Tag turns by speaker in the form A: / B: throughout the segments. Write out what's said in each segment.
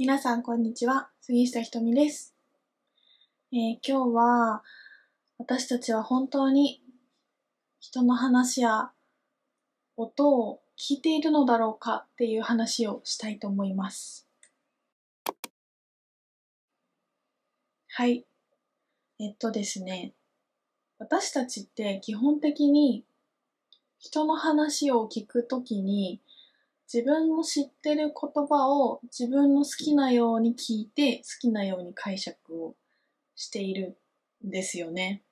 A: 皆さんこんにちは、杉下ひとみです、えー、今日は私たちは本当に人の話や音を聞いているのだろうかっていう話をしたいと思います。はい。えっとですね、私たちって基本的に人の話を聞くときに自分の知ってる言葉を自分の好きなように聞いて好きなように解釈をしているんですよね。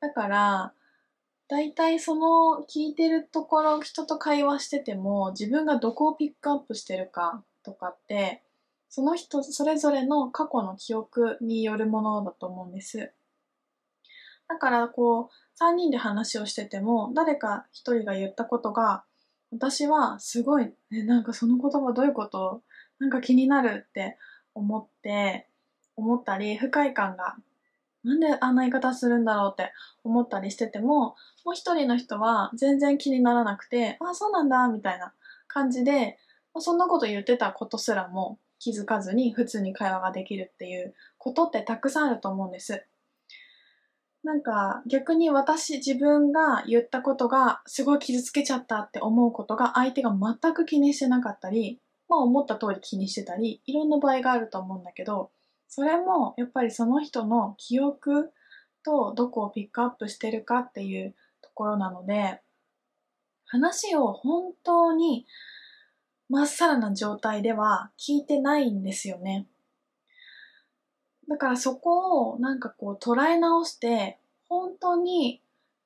A: だから、だいたいその聞いてるところ人と会話してても自分がどこをピックアップしてるかとかってその人それぞれの過去の記憶によるものだと思うんです。だからこう3人で話をしてても誰か1人が言ったことが私はすごい、ね、なんかその言葉どういうことなんか気になるって思って、思ったり、不快感が、なんであんな言い方するんだろうって思ったりしてても、もう一人の人は全然気にならなくて、ああ、そうなんだ、みたいな感じで、そんなこと言ってたことすらも気づかずに普通に会話ができるっていうことってたくさんあると思うんです。なんか逆に私自分が言ったことがすごい傷つけちゃったって思うことが相手が全く気にしてなかったり、まあ思った通り気にしてたり、いろんな場合があると思うんだけど、それもやっぱりその人の記憶とどこをピックアップしてるかっていうところなので、話を本当にまっさらな状態では聞いてないんですよね。だからそこをなんかこう捉え直して本当に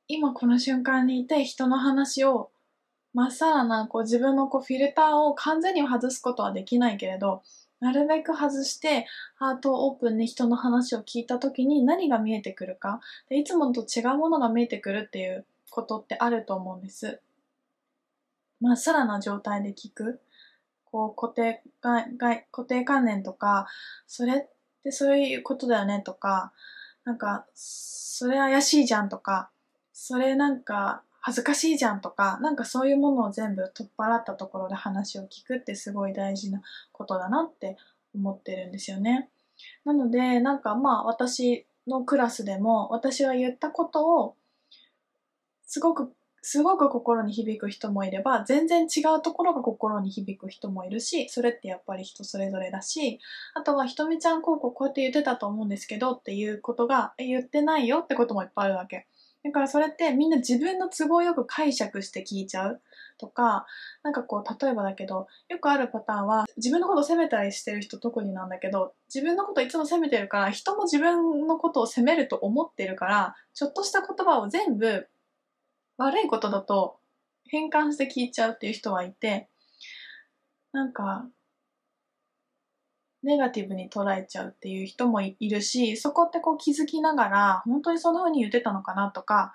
A: 今この瞬間にいて人の話をまっさらなこう自分のこうフィルターを完全に外すことはできないけれどなるべく外してハートをオープンに人の話を聞いた時に何が見えてくるかでいつもと違うものが見えてくるっていうことってあると思うんです。まっさらな状態で聞く。こう固定概固定観念とかそれっで、そういうことだよねとか、なんか、それ怪しいじゃんとか、それなんか恥ずかしいじゃんとか、なんかそういうものを全部取っ払ったところで話を聞くってすごい大事なことだなって思ってるんですよね。なので、なんかまあ私のクラスでも私は言ったことをすごくすごく心に響く人もいれば全然違うところが心に響く人もいるしそれってやっぱり人それぞれだしあとはひとみちゃんこうこうこうやって言ってたと思うんですけどっていうことが言ってないよってこともいっぱいあるわけだからそれってみんな自分の都合よく解釈して聞いちゃうとかなんかこう例えばだけどよくあるパターンは自分のこと責めたりしてる人特になんだけど自分のこといつも責めてるから人も自分のことを責めると思ってるからちょっとした言葉を全部悪いことだと変換して聞いちゃうっていう人はいて、なんか、ネガティブに捉えちゃうっていう人もいるし、そこってこう気づきながら、本当にそんな風に言ってたのかなとか、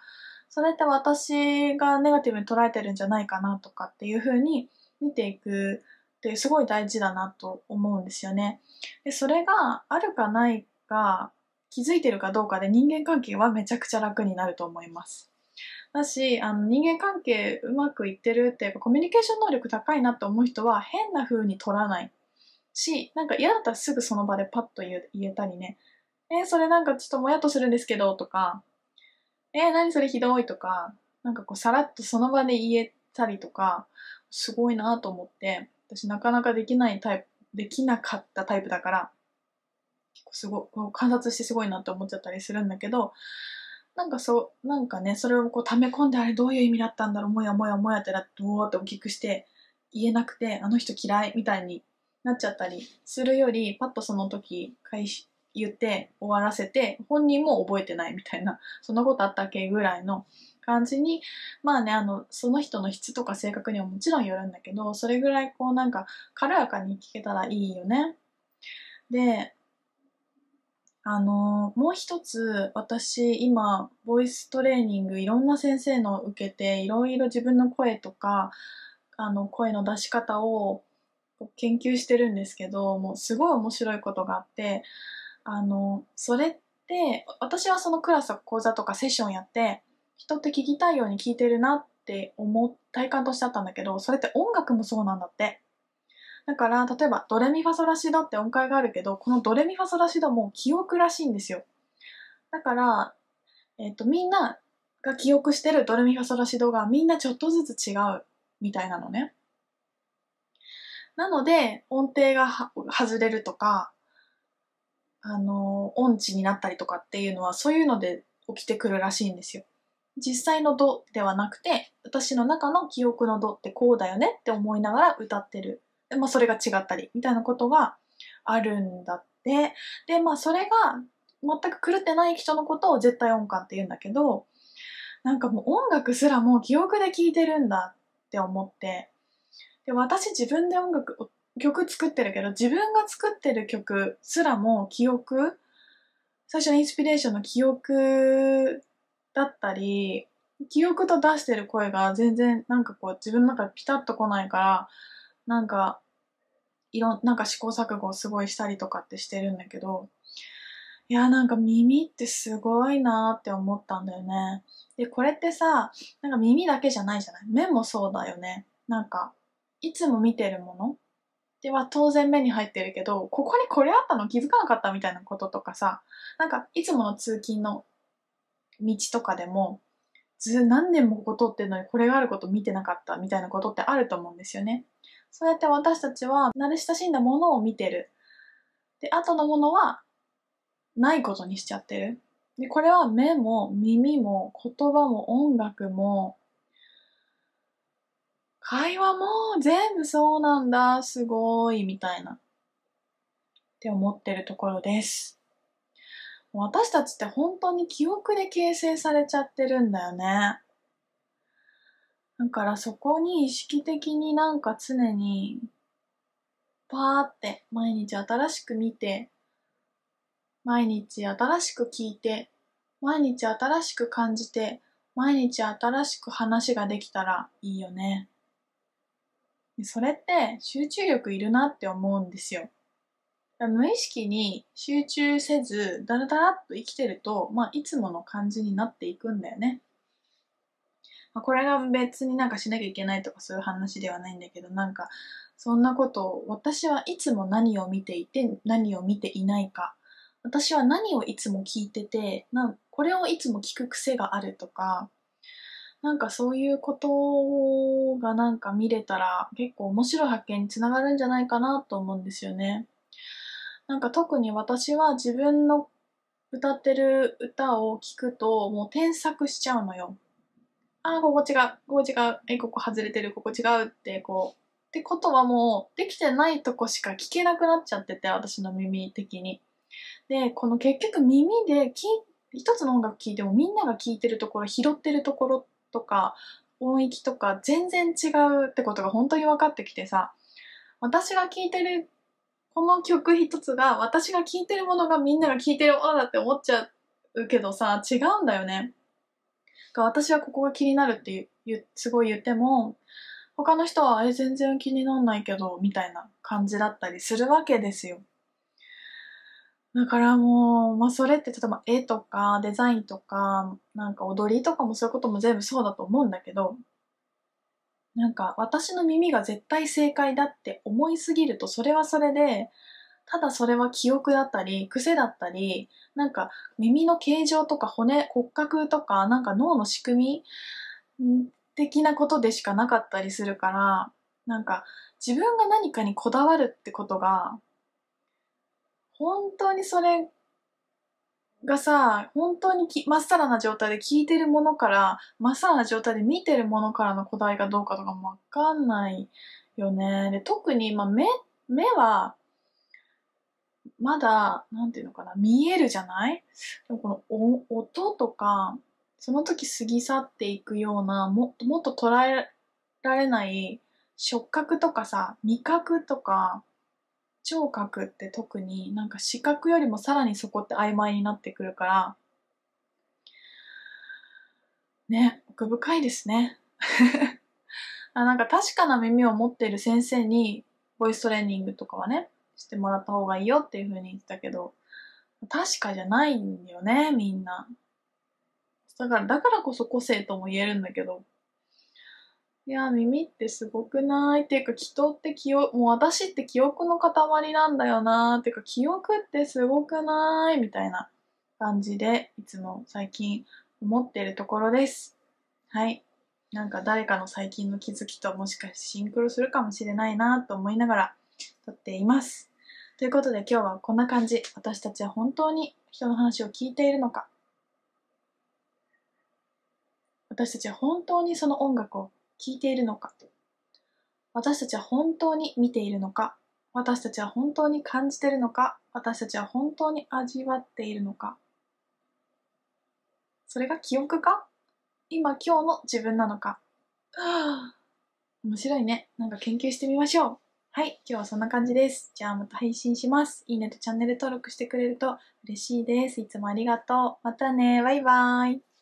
A: それって私がネガティブに捉えてるんじゃないかなとかっていう風に見ていくってすごい大事だなと思うんですよね。で、それがあるかないか、気づいてるかどうかで人間関係はめちゃくちゃ楽になると思います。だし、あの、人間関係うまくいってるっていうか、コミュニケーション能力高いなって思う人は変な風に取らないし、なんか嫌だったらすぐその場でパッと言えたりね、えー、それなんかちょっともやっとするんですけど、とか、えー、何それひどいとか、なんかこうさらっとその場で言えたりとか、すごいなと思って、私なかなかできないタイプ、できなかったタイプだから、結構すごい、観察してすごいなって思っちゃったりするんだけど、なんかそう、なんかね、それをこう溜め込んであれどういう意味だったんだろう、もやもやもやってなって、ーって大きくして言えなくて、あの人嫌いみたいになっちゃったりするより、パッとその時返し、言って終わらせて、本人も覚えてないみたいな、そんなことあったっけぐらいの感じに、まあね、あの、その人の質とか性格にはもちろんよるんだけど、それぐらいこうなんか軽やかに聞けたらいいよね。で、あの、もう一つ、私、今、ボイストレーニング、いろんな先生の受けて、いろいろ自分の声とか、あの、声の出し方を研究してるんですけど、もうすごい面白いことがあって、あの、それって、私はそのクラスとか講座とかセッションやって、人って聞きたいように聞いてるなって思う、体感としてあったんだけど、それって音楽もそうなんだって。だから、例えば、ドレミファソラシドって音階があるけど、このドレミファソラシドも記憶らしいんですよ。だから、えっ、ー、と、みんなが記憶してるドレミファソラシドがみんなちょっとずつ違うみたいなのね。なので、音程が外れるとか、あの、音痴になったりとかっていうのは、そういうので起きてくるらしいんですよ。実際のドではなくて、私の中の記憶のドってこうだよねって思いながら歌ってるでもそれが違ったりみたいなことがあるんだって。で、まあそれが全く狂ってない人のことを絶対音感って言うんだけど、なんかもう音楽すらもう記憶で聴いてるんだって思って。で、私自分で音楽、曲作ってるけど、自分が作ってる曲すらも記憶、最初のインスピレーションの記憶だったり、記憶と出してる声が全然なんかこう自分の中でピタッと来ないから、なんか、いろん、なんか試行錯誤をすごいしたりとかってしてるんだけど、いや、なんか耳ってすごいなって思ったんだよね。で、これってさ、なんか耳だけじゃないじゃない目もそうだよね。なんか、いつも見てるものでは当然目に入ってるけど、ここにこれあったの気づかなかったみたいなこととかさ、なんかいつもの通勤の道とかでも、ず何年もここ通ってるのにこれがあること見てなかったみたいなことってあると思うんですよね。そうやって私たちは慣れ親しんだものを見てる。で、後のものはないことにしちゃってる。で、これは目も耳も言葉も音楽も会話も全部そうなんだ、すごい、みたいな。って思ってるところです。私たちって本当に記憶で形成されちゃってるんだよね。だからそこに意識的になんか常に、パーって毎日新しく見て、毎日新しく聞いて、毎日新しく感じて、毎日新しく話ができたらいいよね。それって集中力いるなって思うんですよ。無意識に集中せず、だらだらっと生きてると、まあ、いつもの感じになっていくんだよね。まあ、これが別になんかしなきゃいけないとかそういう話ではないんだけど、なんか、そんなことを、私はいつも何を見ていて、何を見ていないか。私は何をいつも聞いてて、なこれをいつも聞く癖があるとか、なんかそういうことがなんか見れたら結構面白い発見につながるんじゃないかなと思うんですよね。なんか特に私は自分の歌ってる歌を聴くともう添削しちゃうのよ。ああ、ここ違う、ここ違う、え、ここ外れてる、ここ違うって、こう。ってことはもう、できてないとこしか聞けなくなっちゃってて、私の耳的に。で、この結局耳で一つの音楽聴いてもみんなが聴いてるところ、拾ってるところとか、音域とか全然違うってことが本当に分かってきてさ、私が聴いてる、この曲一つが、私が聴いてるものがみんなが聴いてるものだって思っちゃうけどさ、違うんだよね。か私はここが気になるってすごい言っても他の人は「れ全然気になんないけど」みたいな感じだったりするわけですよ。だからもう、まあ、それって例えば絵とかデザインとかなんか踊りとかもそういうことも全部そうだと思うんだけどなんか私の耳が絶対正解だって思いすぎるとそれはそれでただそれは記憶だったり、癖だったり、なんか耳の形状とか骨、骨格とか、なんか脳の仕組み的なことでしかなかったりするから、なんか自分が何かにこだわるってことが、本当にそれがさ、本当にきまっさらな状態で聞いてるものから、まっさらな状態で見てるものからの答えがどうかとかもわかんないよね。で、特に、まあ、目、目はまだ、なんていうのかな、見えるじゃないでもこの音とか、その時過ぎ去っていくような、もっともっと捉えられない触覚とかさ、味覚とか、聴覚って特になんか視覚よりもさらにそこって曖昧になってくるから、ね、奥深いですね。あなんか確かな耳を持っている先生に、ボイストレーニングとかはね、してもらった方がいいよっていうふうに言ってたけど、確かじゃないんだよね、みんな。だから、だからこそ個性とも言えるんだけど。いや、耳ってすごくないっていうか、人って記憶、もう私って記憶の塊なんだよなっていうか、記憶ってすごくないみたいな感じで、いつも最近思ってるところです。はい。なんか誰かの最近の気づきともしかしてシンクロするかもしれないなと思いながら、撮っています。ということで今日はこんな感じ。私たちは本当に人の話を聞いているのか。私たちは本当にその音楽を聴いているのか。私たちは本当に見ているのか。私たちは本当に感じているのか。私たちは本当に味わっているのか。それが記憶か今今日の自分なのか。面白いね。なんか研究してみましょう。はい、今日はそんな感じです。じゃあまた配信します。いいねとチャンネル登録してくれると嬉しいです。いつもありがとう。またね、バイバーイ。